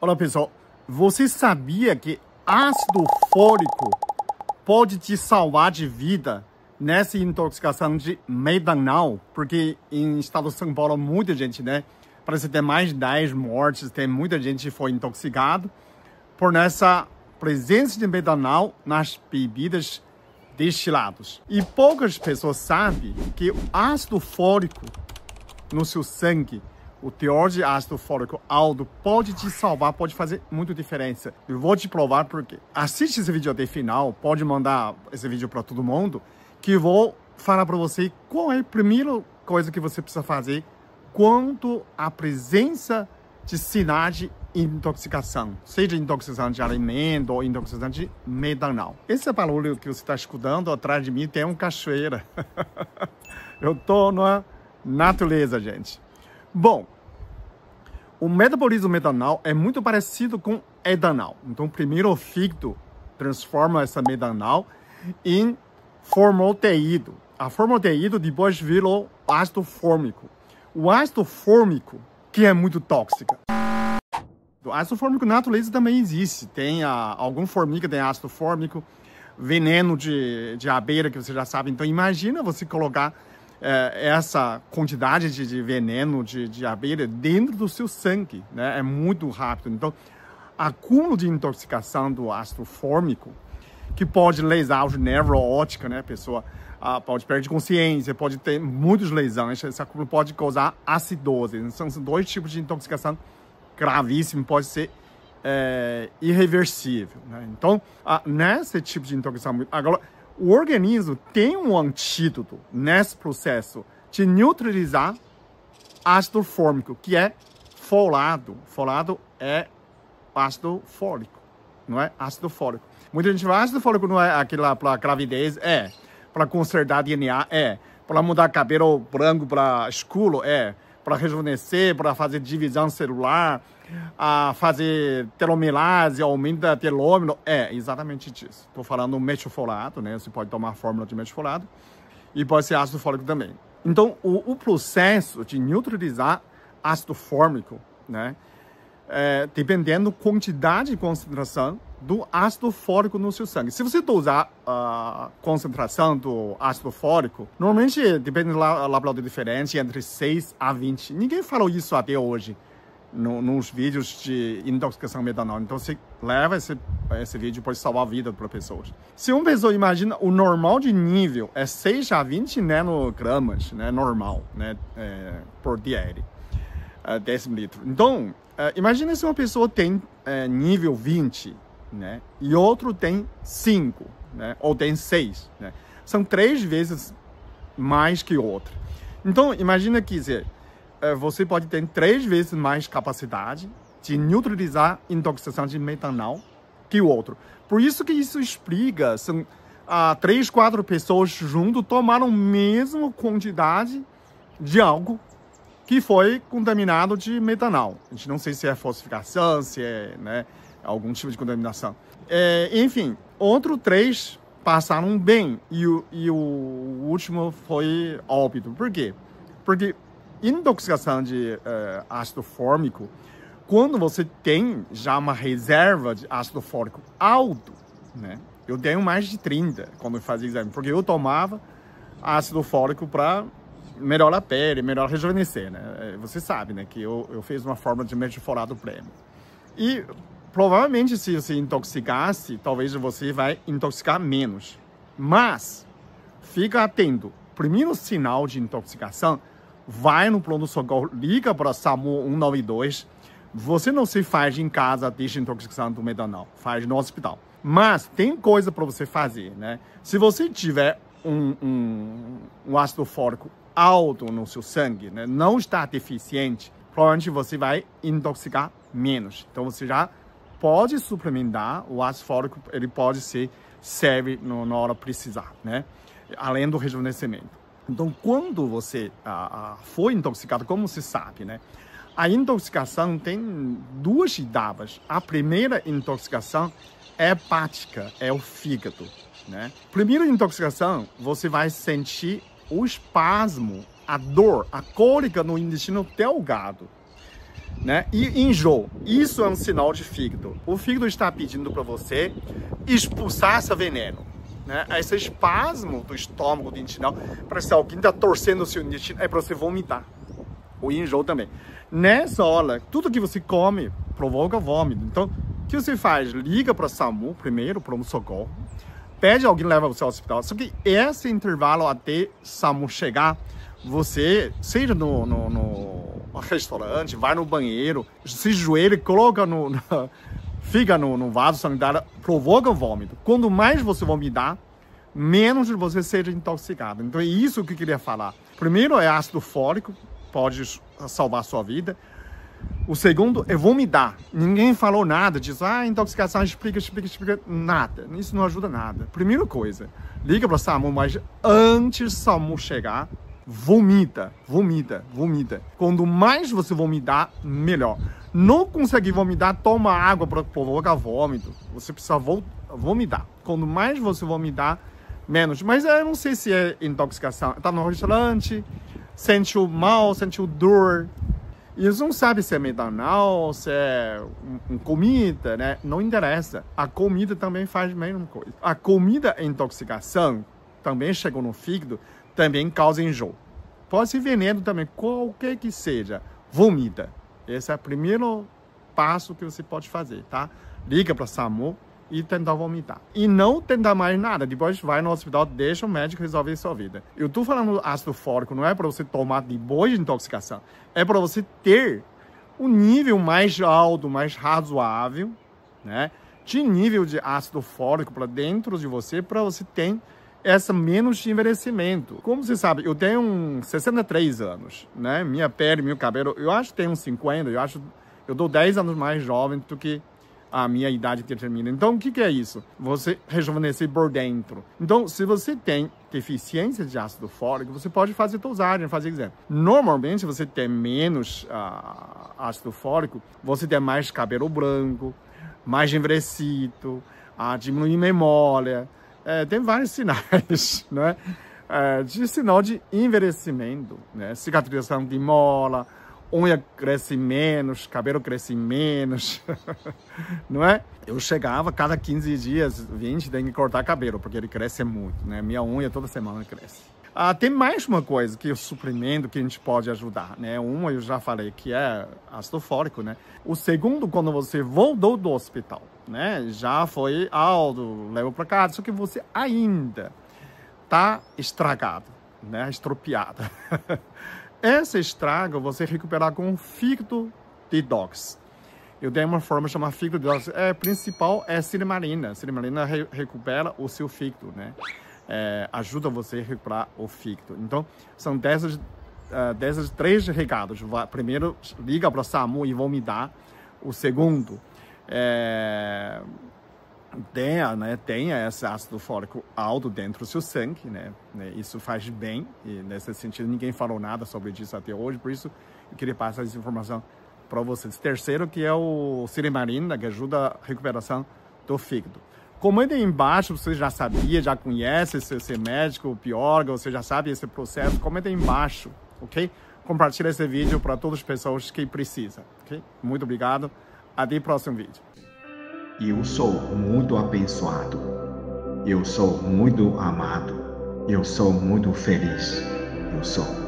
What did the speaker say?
Olá pessoal, você sabia que ácido fólico pode te salvar de vida nessa intoxicação de metanol? Porque em estado de São Paulo muita gente, né? Parece ter mais de 10 mortes, tem muita gente que foi intoxicado por essa presença de metanol nas bebidas destiladas. E poucas pessoas sabem que o ácido fólico no seu sangue o teor de ácido fólico alto pode te salvar, pode fazer muita diferença. Eu vou te provar porque. Assiste esse vídeo até final, pode mandar esse vídeo para todo mundo, que eu vou falar para você qual é a primeira coisa que você precisa fazer quanto à presença de sinais de intoxicação, seja intoxicação de alimento ou intoxicação de metanol. Esse barulho que você está escutando atrás de mim tem um cachoeira. eu estou na natureza, gente. Bom, o metabolismo metanal é muito parecido com etanal. Então, primeiro o fígado transforma essa metanal em formaldeído. A formaldeído depois virou é ácido fórmico. O ácido fórmico, que é muito tóxico. O ácido fórmico na natureza também existe. Tem a, algum formiga tem ácido fórmico, veneno de, de abelha, que você já sabe. Então, imagina você colocar é, essa quantidade de, de veneno de, de, abelha dentro do seu sangue, né? É muito rápido. Então, acúmulo de intoxicação do ácido fórmico, que pode lesar o nervo óptico, né? A pessoa ah, pode perder consciência, pode ter muitos lesões. Esse acúmulo pode causar acidose. Então, são dois tipos de intoxicação gravíssimo, pode ser é, irreversível. Né? Então, ah, nesse tipo de intoxicação... Agora, o organismo tem um antídoto nesse processo de neutralizar ácido fórmico, que é folado. Folado é ácido fólico, não é ácido fólico. Muita gente fala, ácido fólico não é lá para gravidez? É. Para consertar DNA? É. Para mudar cabelo branco para escuro? É para rejuvenescer, para fazer divisão celular, a fazer telomerase, aumento da telômero. É, exatamente disso. Estou falando metilfolato, né? Você pode tomar a fórmula de metilfolato e pode ser ácido fólico também. Então, o, o processo de neutralizar ácido fórmico, né? É, dependendo quantidade e concentração, do ácido fólico no seu sangue. Se você dosar a ah, concentração do ácido fólico, normalmente depende do laboratório diferente, entre 6 a 20. Ninguém falou isso até hoje no, nos vídeos de intoxicação metanol. Então você leva esse, esse vídeo para salvar a vida para pessoas. Se uma pessoa imagina o normal de nível é 6 a 20 nanogramas, né, normal, né, é, por diário, é, 10 litros. Então, é, imagine se uma pessoa tem é, nível 20 né? E outro tem cinco, né? Ou tem seis, né? São três vezes mais que o outro. Então, imagina que eh, você pode ter três vezes mais capacidade de neutralizar intoxicação de metanol que o outro. Por isso que isso explica, são ah, três, quatro pessoas junto tomaram a mesma quantidade de algo que foi contaminado de metanol. A gente não sei se é falsificação, se é, né, algum tipo de contaminação. É, enfim, outros três passaram bem e o, e o último foi óbito. Por quê? Porque intoxicação de uh, ácido fórmico, quando você tem já uma reserva de ácido fórmico alto, né? Eu tenho mais de 30 quando eu fazia exame, porque eu tomava ácido fórmico para melhorar a pele, melhor rejuvenescer, né? É, você sabe, né, que eu, eu fiz uma forma de metiforato prêmio. E provavelmente se você intoxicasse, talvez você vai intoxicar menos. Mas fica atento. Primeiro sinal de intoxicação, vai no pronto-socorro, liga para SAMU 192. Você não se faz em casa desintoxicação do metanol, faz no hospital. Mas tem coisa para você fazer, né? Se você tiver um, um, um ácido fórico alto no seu sangue, né? não está deficiente, provavelmente você vai intoxicar menos. Então você já pode suplementar o ácido fólico, ele pode ser serve no, na hora precisar, né? Além do rejuvenescimento. Então, quando você ah, foi intoxicado, como se sabe, né? A intoxicação tem duas etapas. A primeira intoxicação é hepática, é o fígado, né? Primeira intoxicação, você vai sentir o espasmo, a dor, a cólica no intestino delgado né? E enjoo. Isso é um sinal de fígado. O fígado está pedindo para você expulsar esse veneno. Né? Esse espasmo do estômago, do intestinal, para se alguém está torcendo o seu intestino, é para você vomitar. O enjoo também. Nessa hora, tudo que você come provoca vômito. Então, o que você faz? Liga para o SAMU primeiro, para um socorro. Pede alguém leva você ao hospital. Só que esse intervalo até SAMU chegar, você, seja no, no, no restaurante, vai no banheiro, se joelha e coloca no. fica no, no vaso sanitário, provoca o vômito. Quanto mais você vomitar, menos você seja intoxicado. Então é isso que eu queria falar. Primeiro é ácido fólico, pode salvar a sua vida. O segundo é vomitar. Ninguém falou nada Diz Ah, intoxicação, explica, explica, explica. Nada. Isso não ajuda nada. Primeira coisa, liga para o SAMU, mas antes do SAMU chegar, vomita, vomita, vomita. Quanto mais você vomitar, melhor. Não conseguir vomitar, toma água para provocar vômito. Você precisa vo vomitar. Quanto mais você vomitar, menos. Mas eu não sei se é intoxicação. Tá no restaurante, sentiu mal, sentiu dor. Eles não sabem se é metanol, se é um, um comida, né? Não interessa. A comida também faz a mesma coisa. A comida é intoxicação, também chegou no fígado também causa enjoo. Pode ser veneno também, qualquer que seja, vomita. Esse é o primeiro passo que você pode fazer, tá? Liga para SAMU e tentar vomitar. E não tentar mais nada. Depois vai no hospital, deixa o médico resolver sua vida. Eu tô falando ácido fólico, não é para você tomar depois de intoxicação. É para você ter um nível mais alto, mais razoável, né? De nível de ácido fólico para dentro de você, para você ter essa menos de envelhecimento. Como você sabe, eu tenho 63 anos, né? Minha pele, meu cabelo, eu acho que tenho 50, eu acho eu dou 10 anos mais jovem do que a minha idade determina. Então, o que, que é isso? Você rejuvenescer por dentro. Então, se você tem deficiência de ácido fólico, você pode fazer dosagem, fazer exemplo. Normalmente, você tem menos uh, ácido fólico, você tem mais cabelo branco, mais envelhecido, uh, diminui memória, é, tem vários sinais, né? É, de sinal de envelhecimento, né? Cicatrização de mola, unha cresce menos, cabelo cresce menos, não é? Eu chegava cada 15 dias, 20, tem que cortar cabelo, porque ele cresce muito, né? Minha unha toda semana cresce. Ah, tem mais uma coisa que o suprimento que a gente pode ajudar, né? Uma eu já falei que é ácido ah, fólico, né? O segundo, quando você voltou do hospital, né? Já foi alto, leva para casa, só que você ainda tá estragado, né? Estropiado. Esse estrago você recuperar com de detox. Eu tenho uma forma de chamar fígado detox. É principal é silimarina. Silimarina re recupera o seu fígado né? É, ajuda você a recuperar o fígado Então são dessas Uh, é, desses três regados Primeiro, liga para o SAMU e vão me dar. O segundo, é, tenha, né, tenha esse ácido fólico alto dentro do seu sangue, né, né, isso faz bem, e nesse sentido ninguém falou nada sobre isso até hoje, por isso eu queria passar essa informação para vocês. Terceiro que é o Cirimarina, né, que ajuda a recuperação do fígado. Comenta aí embaixo, você já sabia, já conhece se você é médico, biólogo, você já sabe esse processo, comente aí embaixo, ok? Compartilhe esse vídeo para todas as pessoas que precisam, ok? Muito obrigado. Até o próximo vídeo. Eu sou muito abençoado. Eu sou muito amado. Eu sou muito feliz. Eu sou.